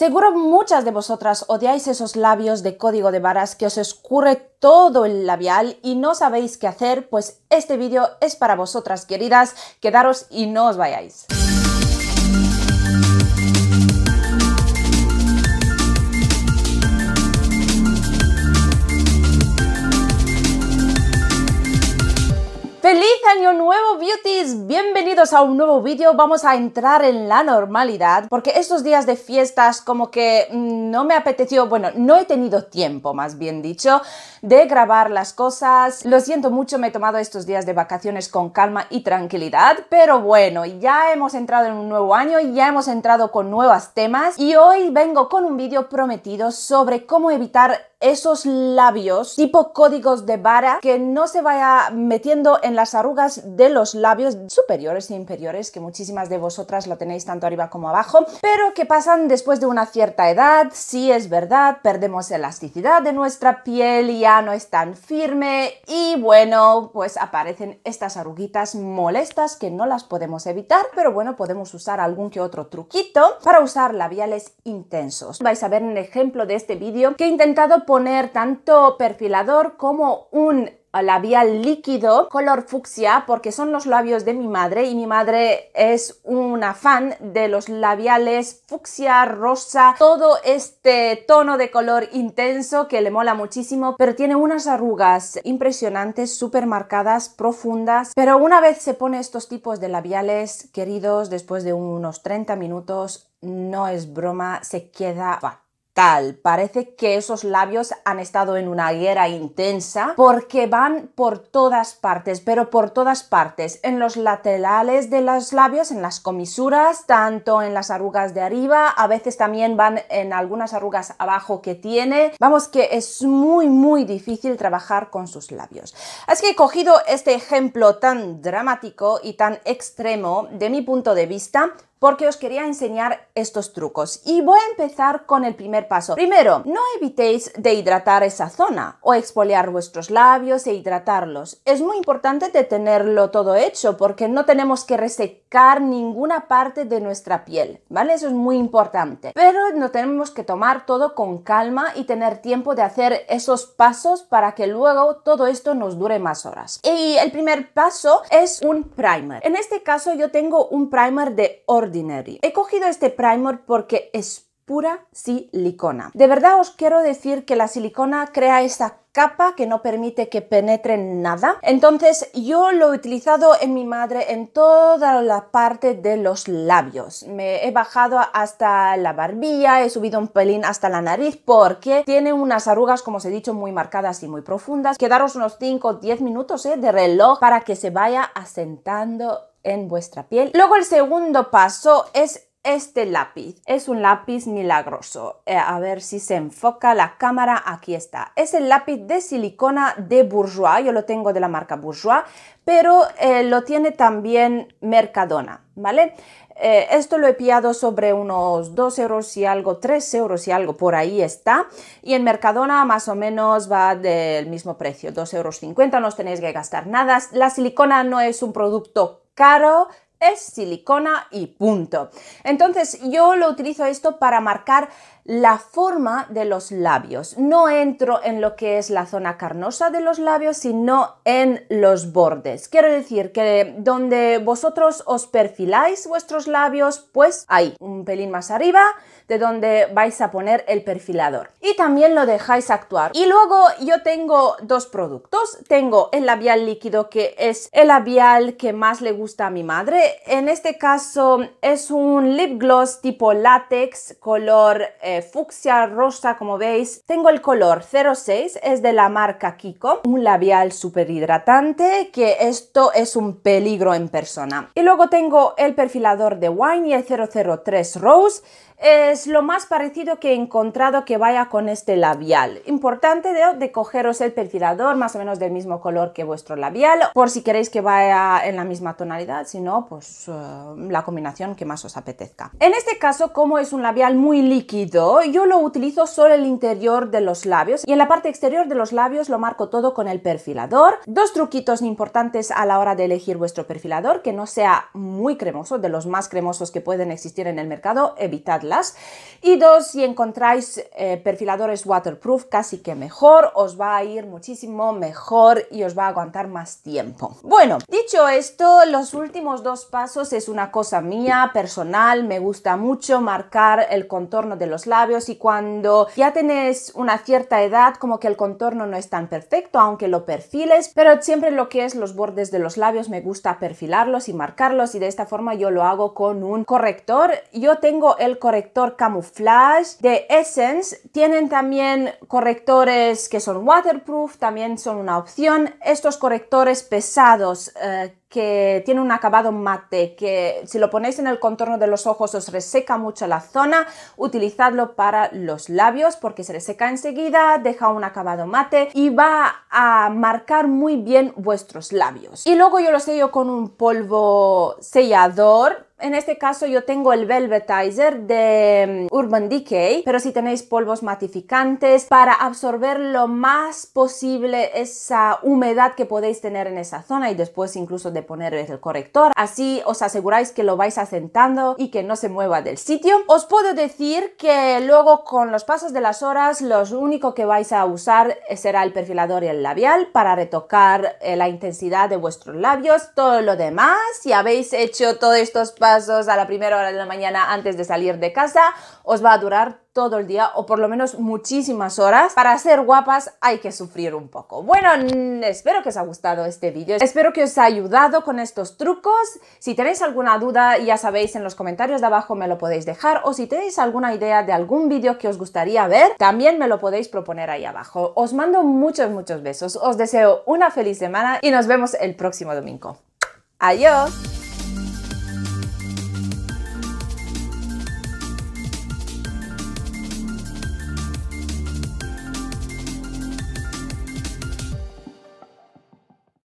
Seguro muchas de vosotras odiáis esos labios de código de varas que os escurre todo el labial y no sabéis qué hacer, pues este vídeo es para vosotras queridas, quedaros y no os vayáis. año nuevo, beauties! Bienvenidos a un nuevo vídeo. Vamos a entrar en la normalidad porque estos días de fiestas como que mm, no me apeteció, bueno, no he tenido tiempo, más bien dicho, de grabar las cosas. Lo siento mucho, me he tomado estos días de vacaciones con calma y tranquilidad, pero bueno, ya hemos entrado en un nuevo año, y ya hemos entrado con nuevos temas y hoy vengo con un vídeo prometido sobre cómo evitar esos labios, tipo códigos de vara, que no se vaya metiendo en las arrugas de los labios superiores e inferiores, que muchísimas de vosotras lo tenéis tanto arriba como abajo, pero que pasan después de una cierta edad, sí es verdad, perdemos elasticidad de nuestra piel, ya no es tan firme y bueno, pues aparecen estas arruguitas molestas que no las podemos evitar, pero bueno, podemos usar algún que otro truquito para usar labiales intensos. Vais a ver un ejemplo de este vídeo que he intentado poner tanto perfilador como un labial líquido color fucsia porque son los labios de mi madre y mi madre es una fan de los labiales fucsia, rosa, todo este tono de color intenso que le mola muchísimo pero tiene unas arrugas impresionantes, súper marcadas, profundas pero una vez se pone estos tipos de labiales queridos después de unos 30 minutos no es broma, se queda tal. Parece que esos labios han estado en una guerra intensa porque van por todas partes, pero por todas partes, en los laterales de los labios, en las comisuras, tanto en las arrugas de arriba, a veces también van en algunas arrugas abajo que tiene. Vamos que es muy muy difícil trabajar con sus labios. Así que he cogido este ejemplo tan dramático y tan extremo de mi punto de vista porque os quería enseñar estos trucos. Y voy a empezar con el primer paso. Primero, no evitéis de hidratar esa zona o exfoliar vuestros labios e hidratarlos. Es muy importante de tenerlo todo hecho porque no tenemos que resecar ninguna parte de nuestra piel, ¿vale? Eso es muy importante. Pero no tenemos que tomar todo con calma y tener tiempo de hacer esos pasos para que luego todo esto nos dure más horas. Y el primer paso es un primer. En este caso yo tengo un primer de orden He cogido este primer porque es pura silicona. De verdad os quiero decir que la silicona crea esa capa que no permite que penetre nada. Entonces yo lo he utilizado en mi madre en toda la parte de los labios. Me he bajado hasta la barbilla, he subido un pelín hasta la nariz porque tiene unas arrugas, como os he dicho, muy marcadas y muy profundas. Quedaros unos 5 o 10 minutos eh, de reloj para que se vaya asentando en vuestra piel. Luego el segundo paso es este lápiz. Es un lápiz milagroso. Eh, a ver si se enfoca la cámara. Aquí está. Es el lápiz de silicona de Bourjois. Yo lo tengo de la marca Bourjois, pero eh, lo tiene también Mercadona, ¿vale? Eh, esto lo he pillado sobre unos 2 euros y algo, 3 euros y algo, por ahí está. Y en Mercadona más o menos va del mismo precio, 2,50 euros, no os tenéis que gastar nada. La silicona no es un producto caro, es silicona y punto. Entonces yo lo utilizo esto para marcar la forma de los labios. No entro en lo que es la zona carnosa de los labios, sino en los bordes. Quiero decir que donde vosotros os perfiláis vuestros labios, pues ahí, un pelín más arriba, de donde vais a poner el perfilador. Y también lo dejáis actuar. Y luego yo tengo dos productos. Tengo el labial líquido, que es el labial que más le gusta a mi madre. En este caso es un lip gloss tipo látex, color... Eh, eh, fucsia rosa, como veis. Tengo el color 06, es de la marca Kiko, un labial súper hidratante, que esto es un peligro en persona. Y luego tengo el perfilador de Wine y el 003 Rose, es lo más parecido que he encontrado que vaya con este labial. Importante de, cogeros el perfilador más o menos del mismo color que vuestro labial, por si queréis que vaya en la misma tonalidad, si no, pues eh, la combinación que más os apetezca. En este caso, como es un labial muy líquido, yo lo utilizo solo el interior de los labios y en la parte exterior de los labios lo marco todo con el perfilador. Dos truquitos importantes a la hora de elegir vuestro perfilador, que no sea muy cremoso, de los más cremosos que pueden existir en el mercado, evitadlas. Y dos, si encontráis eh, perfiladores waterproof, casi que mejor, os va a ir muchísimo mejor y os va a aguantar más tiempo. Bueno, dicho esto, los últimos dos pasos es una cosa mía, personal, me gusta mucho marcar el contorno de los labios y cuando ya tenés una cierta edad como que el contorno no es tan perfecto, aunque lo perfiles, pero siempre lo que es los bordes de los labios me gusta perfilarlos y marcarlos y de esta forma yo lo hago con un corrector. Yo tengo el corrector Camouflage de Essence, tienen también correctores que son waterproof, también son una opción. Estos correctores pesados eh, que tiene un acabado mate, que si lo ponéis en el contorno de los ojos os reseca mucho la zona, utilizadlo para los labios porque se reseca enseguida, deja un acabado mate y va a marcar muy bien vuestros labios. Y luego yo lo sello con un polvo sellador en este caso yo tengo el Velvetizer de mm, Urban Decay, pero si tenéis polvos matificantes para absorber lo más posible esa humedad que podéis tener en esa zona y después incluso de poner el corrector. Así os aseguráis que lo vais asentando y que no se mueva del sitio. Os puedo decir que luego con los pasos de las horas lo único que vais a usar será el perfilador y el labial para retocar eh, la intensidad de vuestros labios. Todo lo demás, si habéis hecho todos estos pasos a la primera hora de la mañana antes de salir de casa os va a durar todo el día o por lo menos muchísimas horas. Para ser guapas hay que sufrir un poco. Bueno, mm, espero que os haya gustado este vídeo. Espero que os haya ayudado con estos trucos. Si tenéis alguna duda, ya sabéis, en los comentarios de abajo me lo podéis dejar. O si tenéis alguna idea de algún vídeo que os gustaría ver, también me lo podéis proponer ahí abajo. Os mando muchos, muchos besos. Os deseo una feliz semana y nos vemos el próximo domingo. ¡Adiós!